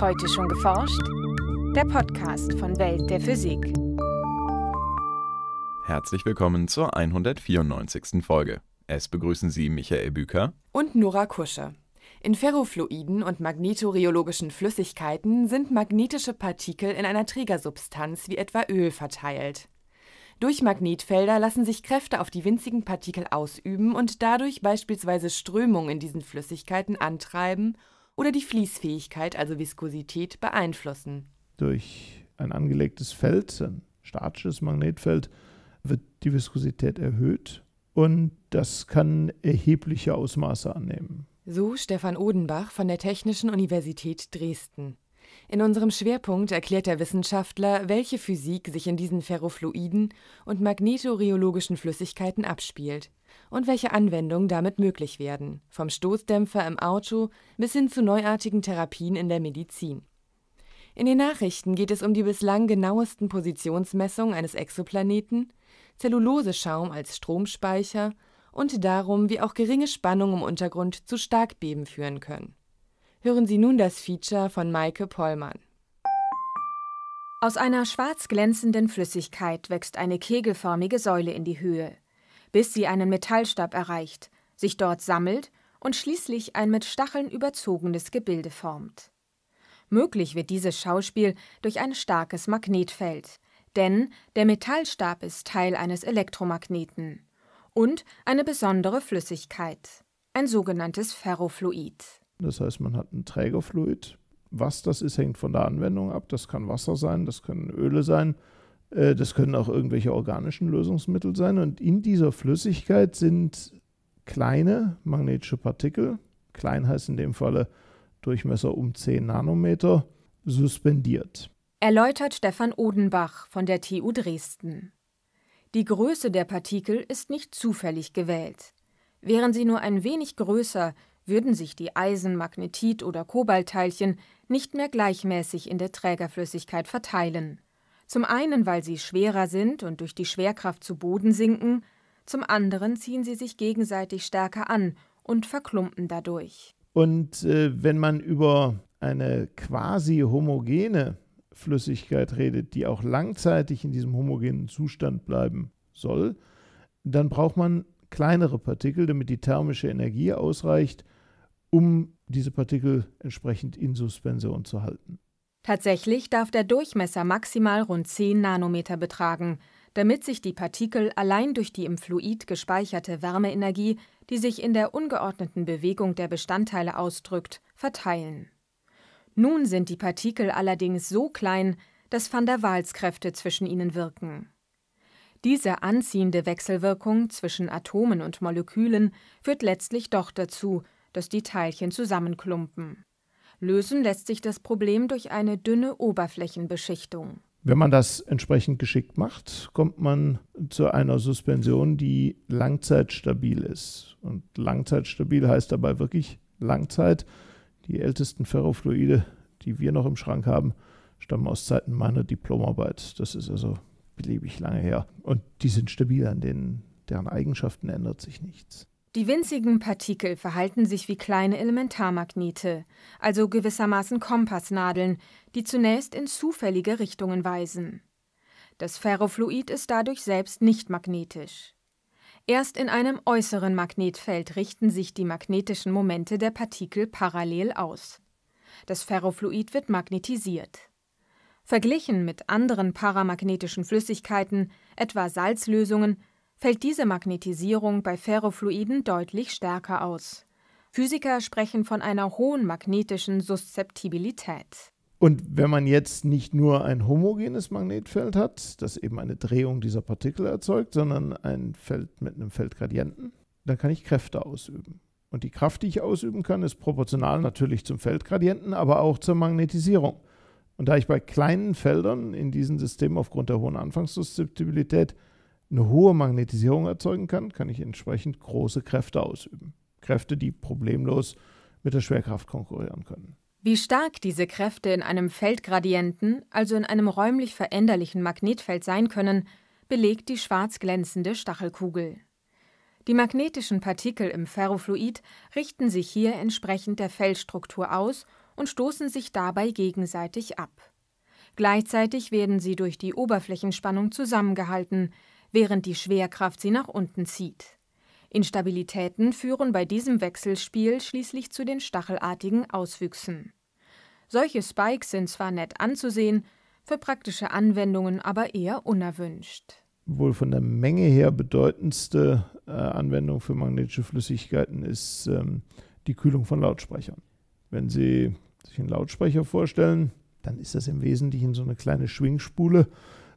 Heute schon geforscht? Der Podcast von Welt der Physik. Herzlich willkommen zur 194. Folge. Es begrüßen Sie Michael Büker und Nora Kusche. In Ferrofluiden und magnetoreologischen Flüssigkeiten sind magnetische Partikel in einer Trägersubstanz wie etwa Öl verteilt. Durch Magnetfelder lassen sich Kräfte auf die winzigen Partikel ausüben und dadurch beispielsweise Strömungen in diesen Flüssigkeiten antreiben oder die Fließfähigkeit, also Viskosität, beeinflussen. Durch ein angelegtes Feld, ein statisches Magnetfeld, wird die Viskosität erhöht und das kann erhebliche Ausmaße annehmen. So Stefan Odenbach von der Technischen Universität Dresden. In unserem Schwerpunkt erklärt der Wissenschaftler, welche Physik sich in diesen ferrofluiden und magnetoreologischen Flüssigkeiten abspielt und welche Anwendungen damit möglich werden, vom Stoßdämpfer im Auto bis hin zu neuartigen Therapien in der Medizin. In den Nachrichten geht es um die bislang genauesten Positionsmessungen eines Exoplaneten, Zelluloseschaum als Stromspeicher und darum, wie auch geringe Spannungen im Untergrund zu Starkbeben führen können hören Sie nun das Feature von Maike Pollmann. Aus einer schwarz glänzenden Flüssigkeit wächst eine kegelförmige Säule in die Höhe, bis sie einen Metallstab erreicht, sich dort sammelt und schließlich ein mit Stacheln überzogenes Gebilde formt. Möglich wird dieses Schauspiel durch ein starkes Magnetfeld, denn der Metallstab ist Teil eines Elektromagneten und eine besondere Flüssigkeit, ein sogenanntes Ferrofluid. Das heißt, man hat ein Trägerfluid. Was das ist, hängt von der Anwendung ab. Das kann Wasser sein, das können Öle sein, äh, das können auch irgendwelche organischen Lösungsmittel sein. Und in dieser Flüssigkeit sind kleine magnetische Partikel, klein heißt in dem Falle Durchmesser um 10 Nanometer, suspendiert. Erläutert Stefan Odenbach von der TU Dresden. Die Größe der Partikel ist nicht zufällig gewählt. Wären sie nur ein wenig größer, würden sich die Eisen-, Magnetit- oder Kobaltteilchen nicht mehr gleichmäßig in der Trägerflüssigkeit verteilen. Zum einen, weil sie schwerer sind und durch die Schwerkraft zu Boden sinken, zum anderen ziehen sie sich gegenseitig stärker an und verklumpen dadurch. Und äh, wenn man über eine quasi homogene Flüssigkeit redet, die auch langzeitig in diesem homogenen Zustand bleiben soll, dann braucht man kleinere Partikel, damit die thermische Energie ausreicht, um diese Partikel entsprechend in Suspension zu halten. Tatsächlich darf der Durchmesser maximal rund 10 Nanometer betragen, damit sich die Partikel allein durch die im Fluid gespeicherte Wärmeenergie, die sich in der ungeordneten Bewegung der Bestandteile ausdrückt, verteilen. Nun sind die Partikel allerdings so klein, dass Van der Waals Kräfte zwischen ihnen wirken. Diese anziehende Wechselwirkung zwischen Atomen und Molekülen führt letztlich doch dazu, dass die Teilchen zusammenklumpen. Lösen lässt sich das Problem durch eine dünne Oberflächenbeschichtung. Wenn man das entsprechend geschickt macht, kommt man zu einer Suspension, die langzeitstabil ist. Und langzeitstabil heißt dabei wirklich Langzeit. Die ältesten Ferrofluide, die wir noch im Schrank haben, stammen aus Zeiten meiner Diplomarbeit. Das ist also beliebig lange her. Und die sind stabil, an denen, deren Eigenschaften ändert sich nichts. Die winzigen Partikel verhalten sich wie kleine Elementarmagnete, also gewissermaßen Kompassnadeln, die zunächst in zufällige Richtungen weisen. Das Ferrofluid ist dadurch selbst nicht magnetisch. Erst in einem äußeren Magnetfeld richten sich die magnetischen Momente der Partikel parallel aus. Das Ferrofluid wird magnetisiert. Verglichen mit anderen paramagnetischen Flüssigkeiten, etwa Salzlösungen, fällt diese Magnetisierung bei Ferrofluiden deutlich stärker aus. Physiker sprechen von einer hohen magnetischen Suszeptibilität. Und wenn man jetzt nicht nur ein homogenes Magnetfeld hat, das eben eine Drehung dieser Partikel erzeugt, sondern ein Feld mit einem Feldgradienten, dann kann ich Kräfte ausüben. Und die Kraft, die ich ausüben kann, ist proportional natürlich zum Feldgradienten, aber auch zur Magnetisierung. Und da ich bei kleinen Feldern in diesem System aufgrund der hohen Anfangssuszeptibilität eine hohe Magnetisierung erzeugen kann, kann ich entsprechend große Kräfte ausüben. Kräfte, die problemlos mit der Schwerkraft konkurrieren können. Wie stark diese Kräfte in einem Feldgradienten, also in einem räumlich veränderlichen Magnetfeld sein können, belegt die schwarz glänzende Stachelkugel. Die magnetischen Partikel im Ferrofluid richten sich hier entsprechend der Feldstruktur aus und stoßen sich dabei gegenseitig ab. Gleichzeitig werden sie durch die Oberflächenspannung zusammengehalten, während die Schwerkraft sie nach unten zieht. Instabilitäten führen bei diesem Wechselspiel schließlich zu den stachelartigen Auswüchsen. Solche Spikes sind zwar nett anzusehen, für praktische Anwendungen aber eher unerwünscht. Wohl von der Menge her bedeutendste äh, Anwendung für magnetische Flüssigkeiten ist ähm, die Kühlung von Lautsprechern. Wenn Sie sich einen Lautsprecher vorstellen, dann ist das im Wesentlichen so eine kleine Schwingspule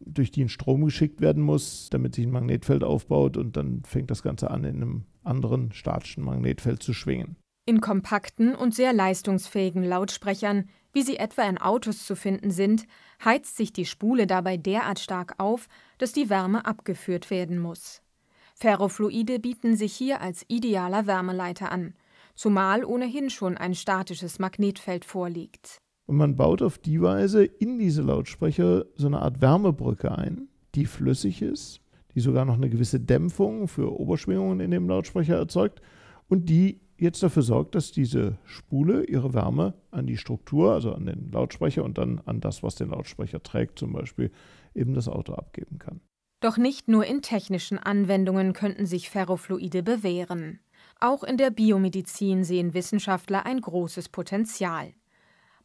durch die ein Strom geschickt werden muss, damit sich ein Magnetfeld aufbaut und dann fängt das Ganze an, in einem anderen statischen Magnetfeld zu schwingen. In kompakten und sehr leistungsfähigen Lautsprechern, wie sie etwa in Autos zu finden sind, heizt sich die Spule dabei derart stark auf, dass die Wärme abgeführt werden muss. Ferrofluide bieten sich hier als idealer Wärmeleiter an, zumal ohnehin schon ein statisches Magnetfeld vorliegt. Und man baut auf die Weise in diese Lautsprecher so eine Art Wärmebrücke ein, die flüssig ist, die sogar noch eine gewisse Dämpfung für Oberschwingungen in dem Lautsprecher erzeugt und die jetzt dafür sorgt, dass diese Spule ihre Wärme an die Struktur, also an den Lautsprecher und dann an das, was den Lautsprecher trägt, zum Beispiel eben das Auto abgeben kann. Doch nicht nur in technischen Anwendungen könnten sich Ferrofluide bewähren. Auch in der Biomedizin sehen Wissenschaftler ein großes Potenzial.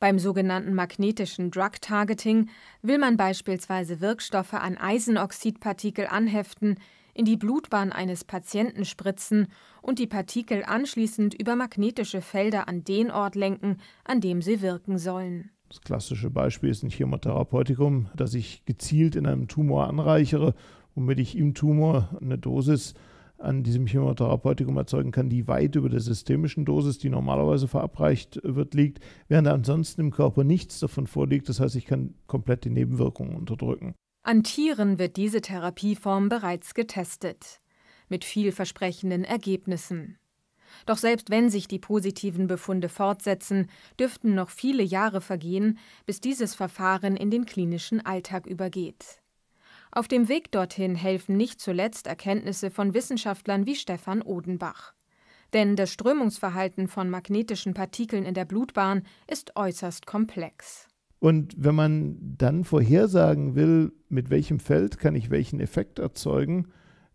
Beim sogenannten magnetischen Drug Targeting will man beispielsweise Wirkstoffe an Eisenoxidpartikel anheften, in die Blutbahn eines Patienten spritzen und die Partikel anschließend über magnetische Felder an den Ort lenken, an dem sie wirken sollen. Das klassische Beispiel ist ein Chemotherapeutikum, das ich gezielt in einem Tumor anreichere, womit ich im Tumor eine Dosis an diesem Chemotherapeutikum erzeugen kann, die weit über der systemischen Dosis, die normalerweise verabreicht wird, liegt, während ansonsten im Körper nichts davon vorliegt. Das heißt, ich kann komplett die Nebenwirkungen unterdrücken. An Tieren wird diese Therapieform bereits getestet, mit vielversprechenden Ergebnissen. Doch selbst wenn sich die positiven Befunde fortsetzen, dürften noch viele Jahre vergehen, bis dieses Verfahren in den klinischen Alltag übergeht. Auf dem Weg dorthin helfen nicht zuletzt Erkenntnisse von Wissenschaftlern wie Stefan Odenbach. Denn das Strömungsverhalten von magnetischen Partikeln in der Blutbahn ist äußerst komplex. Und wenn man dann vorhersagen will, mit welchem Feld kann ich welchen Effekt erzeugen,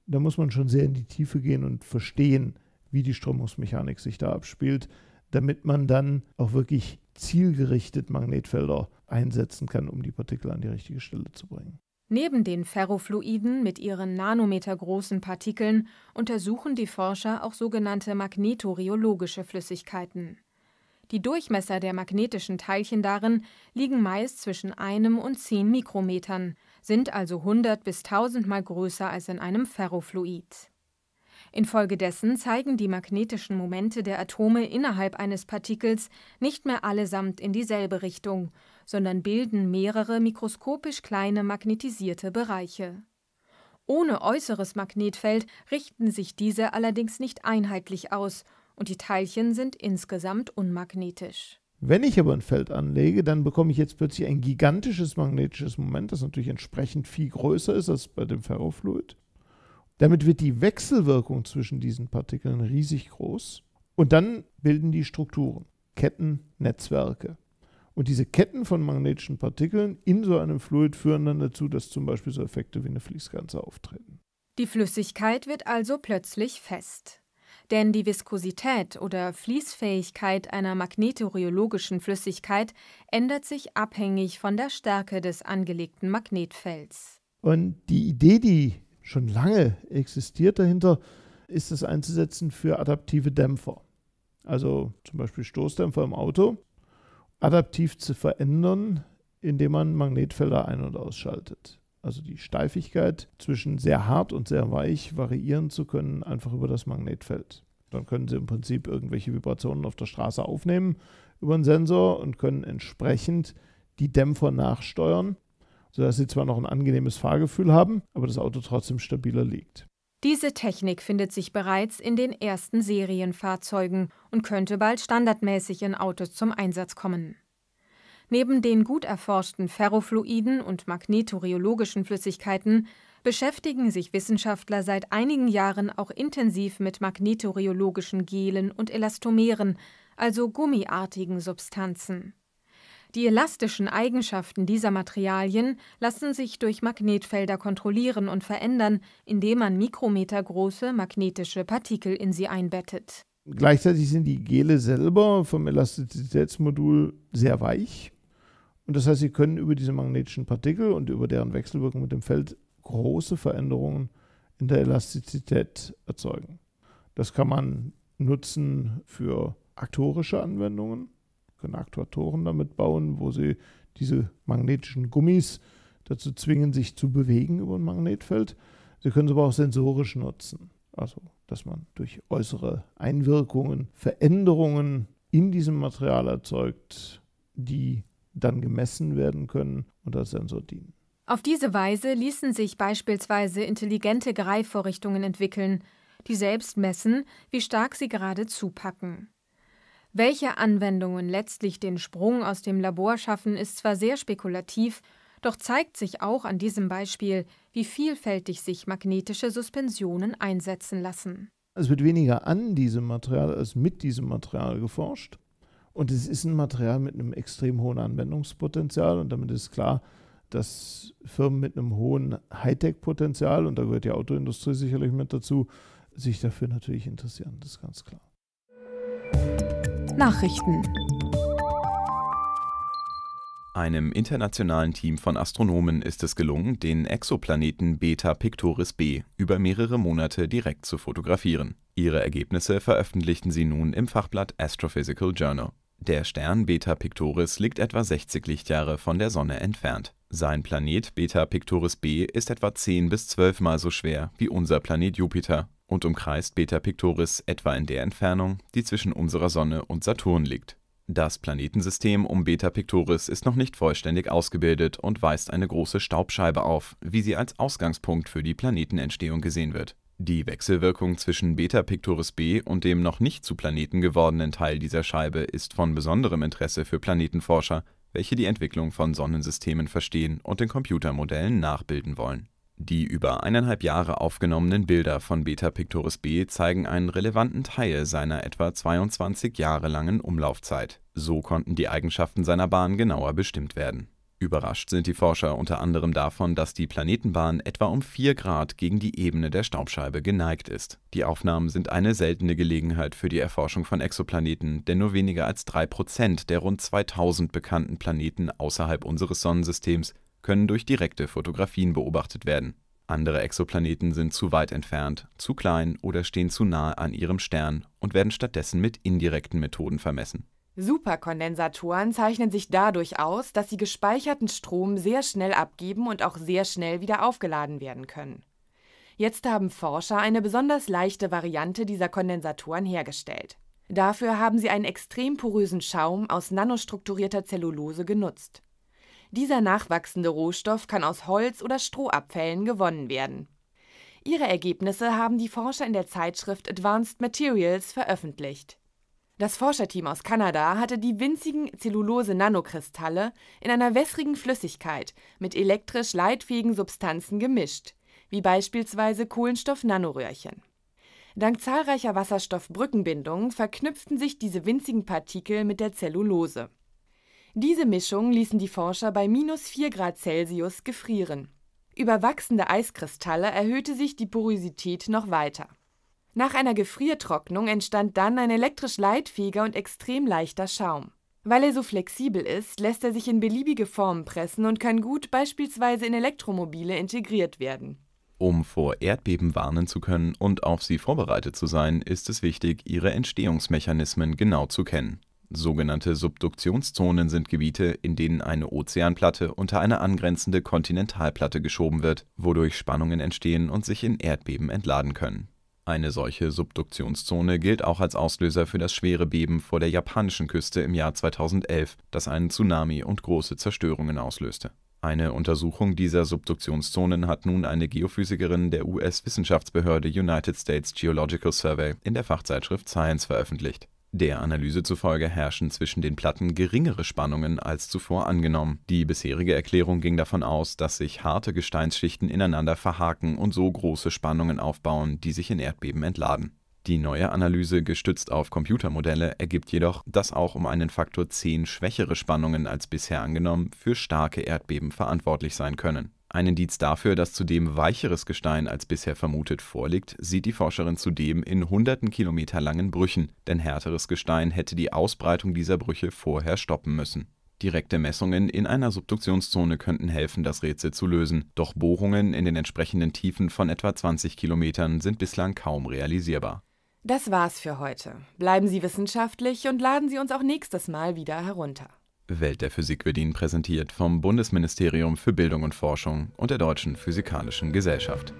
da muss man schon sehr in die Tiefe gehen und verstehen, wie die Strömungsmechanik sich da abspielt, damit man dann auch wirklich zielgerichtet Magnetfelder einsetzen kann, um die Partikel an die richtige Stelle zu bringen. Neben den Ferrofluiden mit ihren nanometergroßen Partikeln untersuchen die Forscher auch sogenannte magnetoriologische Flüssigkeiten. Die Durchmesser der magnetischen Teilchen darin liegen meist zwischen einem und zehn Mikrometern, sind also 100 bis 1000 Mal größer als in einem Ferrofluid. Infolgedessen zeigen die magnetischen Momente der Atome innerhalb eines Partikels nicht mehr allesamt in dieselbe Richtung sondern bilden mehrere mikroskopisch kleine magnetisierte Bereiche. Ohne äußeres Magnetfeld richten sich diese allerdings nicht einheitlich aus und die Teilchen sind insgesamt unmagnetisch. Wenn ich aber ein Feld anlege, dann bekomme ich jetzt plötzlich ein gigantisches magnetisches Moment, das natürlich entsprechend viel größer ist als bei dem Ferrofluid. Damit wird die Wechselwirkung zwischen diesen Partikeln riesig groß und dann bilden die Strukturen, Ketten, Netzwerke. Und diese Ketten von magnetischen Partikeln in so einem Fluid führen dann dazu, dass zum Beispiel so Effekte wie eine Fließganze auftreten. Die Flüssigkeit wird also plötzlich fest. Denn die Viskosität oder Fließfähigkeit einer magnetoriologischen Flüssigkeit ändert sich abhängig von der Stärke des angelegten Magnetfelds. Und die Idee, die schon lange existiert dahinter, ist es einzusetzen für adaptive Dämpfer. Also zum Beispiel Stoßdämpfer im Auto adaptiv zu verändern, indem man Magnetfelder ein- und ausschaltet. Also die Steifigkeit zwischen sehr hart und sehr weich variieren zu können, einfach über das Magnetfeld. Dann können Sie im Prinzip irgendwelche Vibrationen auf der Straße aufnehmen über einen Sensor und können entsprechend die Dämpfer nachsteuern, sodass Sie zwar noch ein angenehmes Fahrgefühl haben, aber das Auto trotzdem stabiler liegt. Diese Technik findet sich bereits in den ersten Serienfahrzeugen und könnte bald standardmäßig in Autos zum Einsatz kommen. Neben den gut erforschten ferrofluiden und magnetoriologischen Flüssigkeiten beschäftigen sich Wissenschaftler seit einigen Jahren auch intensiv mit magnetoriologischen Gelen und Elastomeren, also gummiartigen Substanzen. Die elastischen Eigenschaften dieser Materialien lassen sich durch Magnetfelder kontrollieren und verändern, indem man mikrometergroße magnetische Partikel in sie einbettet. Gleichzeitig sind die Gele selber vom Elastizitätsmodul sehr weich. Und das heißt, sie können über diese magnetischen Partikel und über deren Wechselwirkung mit dem Feld große Veränderungen in der Elastizität erzeugen. Das kann man nutzen für aktorische Anwendungen können Aktuatoren damit bauen, wo sie diese magnetischen Gummis dazu zwingen, sich zu bewegen über ein Magnetfeld. Sie können es aber auch sensorisch nutzen. Also, dass man durch äußere Einwirkungen Veränderungen in diesem Material erzeugt, die dann gemessen werden können und als Sensor dienen. Auf diese Weise ließen sich beispielsweise intelligente Greifvorrichtungen entwickeln, die selbst messen, wie stark sie gerade zupacken. Welche Anwendungen letztlich den Sprung aus dem Labor schaffen, ist zwar sehr spekulativ, doch zeigt sich auch an diesem Beispiel, wie vielfältig sich magnetische Suspensionen einsetzen lassen. Es wird weniger an diesem Material als mit diesem Material geforscht. Und es ist ein Material mit einem extrem hohen Anwendungspotenzial. Und damit ist klar, dass Firmen mit einem hohen Hightech-Potenzial, und da gehört die Autoindustrie sicherlich mit dazu, sich dafür natürlich interessieren. Das ist ganz klar. Nachrichten. Einem internationalen Team von Astronomen ist es gelungen, den Exoplaneten Beta Pictoris b über mehrere Monate direkt zu fotografieren. Ihre Ergebnisse veröffentlichten sie nun im Fachblatt Astrophysical Journal. Der Stern Beta Pictoris liegt etwa 60 Lichtjahre von der Sonne entfernt. Sein Planet Beta Pictoris b ist etwa 10 bis 12 Mal so schwer wie unser Planet Jupiter und umkreist Beta Pictoris etwa in der Entfernung, die zwischen unserer Sonne und Saturn liegt. Das Planetensystem um Beta Pictoris ist noch nicht vollständig ausgebildet und weist eine große Staubscheibe auf, wie sie als Ausgangspunkt für die Planetenentstehung gesehen wird. Die Wechselwirkung zwischen Beta Pictoris b und dem noch nicht zu Planeten gewordenen Teil dieser Scheibe ist von besonderem Interesse für Planetenforscher, welche die Entwicklung von Sonnensystemen verstehen und den Computermodellen nachbilden wollen die über eineinhalb Jahre aufgenommenen Bilder von Beta Pictoris B zeigen einen relevanten Teil seiner etwa 22 Jahre langen Umlaufzeit, so konnten die Eigenschaften seiner Bahn genauer bestimmt werden. Überrascht sind die Forscher unter anderem davon, dass die Planetenbahn etwa um 4 Grad gegen die Ebene der Staubscheibe geneigt ist. Die Aufnahmen sind eine seltene Gelegenheit für die Erforschung von Exoplaneten, denn nur weniger als 3% der rund 2000 bekannten Planeten außerhalb unseres Sonnensystems können durch direkte Fotografien beobachtet werden. Andere Exoplaneten sind zu weit entfernt, zu klein oder stehen zu nahe an ihrem Stern und werden stattdessen mit indirekten Methoden vermessen. Superkondensatoren zeichnen sich dadurch aus, dass sie gespeicherten Strom sehr schnell abgeben und auch sehr schnell wieder aufgeladen werden können. Jetzt haben Forscher eine besonders leichte Variante dieser Kondensatoren hergestellt. Dafür haben sie einen extrem porösen Schaum aus nanostrukturierter Zellulose genutzt. Dieser nachwachsende Rohstoff kann aus Holz oder Strohabfällen gewonnen werden. Ihre Ergebnisse haben die Forscher in der Zeitschrift Advanced Materials veröffentlicht. Das Forscherteam aus Kanada hatte die winzigen Zellulose-Nanokristalle in einer wässrigen Flüssigkeit mit elektrisch leitfähigen Substanzen gemischt, wie beispielsweise Kohlenstoff-Nanoröhrchen. Dank zahlreicher Wasserstoffbrückenbindungen verknüpften sich diese winzigen Partikel mit der Zellulose. Diese Mischung ließen die Forscher bei minus 4 Grad Celsius gefrieren. Über wachsende Eiskristalle erhöhte sich die Porosität noch weiter. Nach einer Gefriertrocknung entstand dann ein elektrisch leitfähiger und extrem leichter Schaum. Weil er so flexibel ist, lässt er sich in beliebige Formen pressen und kann gut beispielsweise in Elektromobile integriert werden. Um vor Erdbeben warnen zu können und auf sie vorbereitet zu sein, ist es wichtig, ihre Entstehungsmechanismen genau zu kennen. Sogenannte Subduktionszonen sind Gebiete, in denen eine Ozeanplatte unter eine angrenzende Kontinentalplatte geschoben wird, wodurch Spannungen entstehen und sich in Erdbeben entladen können. Eine solche Subduktionszone gilt auch als Auslöser für das schwere Beben vor der japanischen Küste im Jahr 2011, das einen Tsunami und große Zerstörungen auslöste. Eine Untersuchung dieser Subduktionszonen hat nun eine Geophysikerin der US-Wissenschaftsbehörde United States Geological Survey in der Fachzeitschrift Science veröffentlicht der Analyse zufolge herrschen zwischen den Platten geringere Spannungen als zuvor angenommen. Die bisherige Erklärung ging davon aus, dass sich harte Gesteinsschichten ineinander verhaken und so große Spannungen aufbauen, die sich in Erdbeben entladen. Die neue Analyse, gestützt auf Computermodelle, ergibt jedoch, dass auch um einen Faktor 10 schwächere Spannungen als bisher angenommen für starke Erdbeben verantwortlich sein können ein Indiz dafür, dass zudem weicheres Gestein als bisher vermutet vorliegt, sieht die Forscherin zudem in hunderten Kilometer langen Brüchen, denn härteres Gestein hätte die Ausbreitung dieser Brüche vorher stoppen müssen. Direkte Messungen in einer Subduktionszone könnten helfen, das Rätsel zu lösen, doch Bohrungen in den entsprechenden Tiefen von etwa 20 Kilometern sind bislang kaum realisierbar. Das war's für heute. Bleiben Sie wissenschaftlich und laden Sie uns auch nächstes Mal wieder herunter. Welt der Physik wird Ihnen präsentiert vom Bundesministerium für Bildung und Forschung und der Deutschen Physikalischen Gesellschaft.